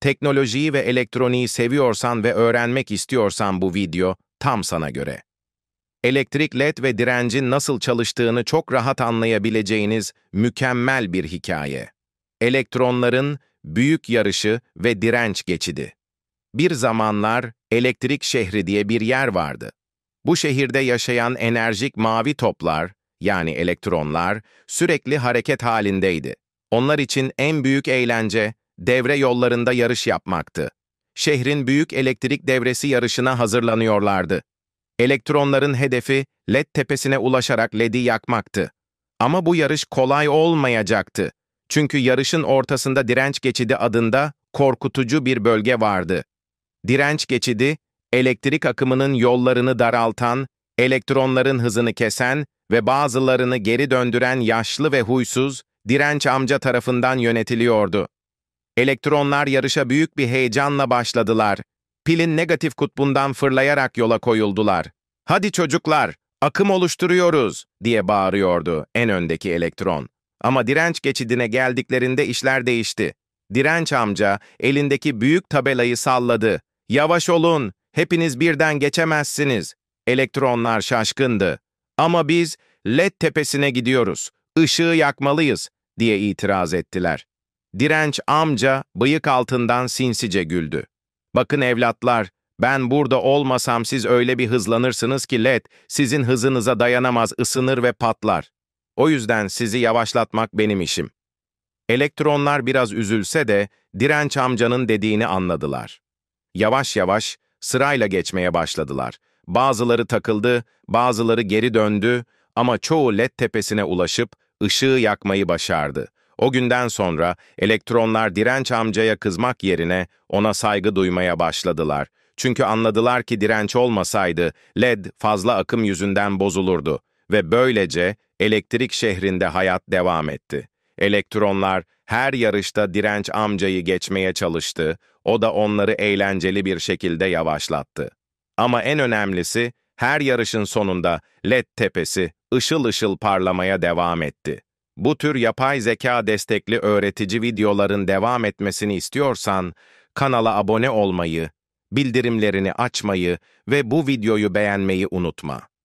Teknolojiyi ve elektroniği seviyorsan ve öğrenmek istiyorsan bu video tam sana göre. Elektrik led ve direncin nasıl çalıştığını çok rahat anlayabileceğiniz mükemmel bir hikaye. Elektronların büyük yarışı ve direnç geçidi. Bir zamanlar elektrik şehri diye bir yer vardı. Bu şehirde yaşayan enerjik mavi toplar, yani elektronlar, sürekli hareket halindeydi. Onlar için en büyük eğlence, devre yollarında yarış yapmaktı. Şehrin büyük elektrik devresi yarışına hazırlanıyorlardı. Elektronların hedefi LED tepesine ulaşarak LED'i yakmaktı. Ama bu yarış kolay olmayacaktı. Çünkü yarışın ortasında direnç geçidi adında korkutucu bir bölge vardı. Direnç geçidi, elektrik akımının yollarını daraltan, elektronların hızını kesen ve bazılarını geri döndüren yaşlı ve huysuz, direnç amca tarafından yönetiliyordu. Elektronlar yarışa büyük bir heyecanla başladılar. Pilin negatif kutbundan fırlayarak yola koyuldular. ''Hadi çocuklar, akım oluşturuyoruz!'' diye bağırıyordu en öndeki elektron. Ama direnç geçidine geldiklerinde işler değişti. Direnç amca elindeki büyük tabelayı salladı. ''Yavaş olun, hepiniz birden geçemezsiniz.'' Elektronlar şaşkındı. ''Ama biz LED tepesine gidiyoruz, ışığı yakmalıyız.'' diye itiraz ettiler. Direnç amca bıyık altından sinsice güldü. Bakın evlatlar, ben burada olmasam siz öyle bir hızlanırsınız ki led sizin hızınıza dayanamaz, ısınır ve patlar. O yüzden sizi yavaşlatmak benim işim. Elektronlar biraz üzülse de direnç amcanın dediğini anladılar. Yavaş yavaş sırayla geçmeye başladılar. Bazıları takıldı, bazıları geri döndü ama çoğu led tepesine ulaşıp ışığı yakmayı başardı. O günden sonra elektronlar direnç amcaya kızmak yerine ona saygı duymaya başladılar. Çünkü anladılar ki direnç olmasaydı LED fazla akım yüzünden bozulurdu ve böylece elektrik şehrinde hayat devam etti. Elektronlar her yarışta direnç amcayı geçmeye çalıştı, o da onları eğlenceli bir şekilde yavaşlattı. Ama en önemlisi her yarışın sonunda LED tepesi ışıl ışıl parlamaya devam etti. Bu tür yapay zeka destekli öğretici videoların devam etmesini istiyorsan, kanala abone olmayı, bildirimlerini açmayı ve bu videoyu beğenmeyi unutma.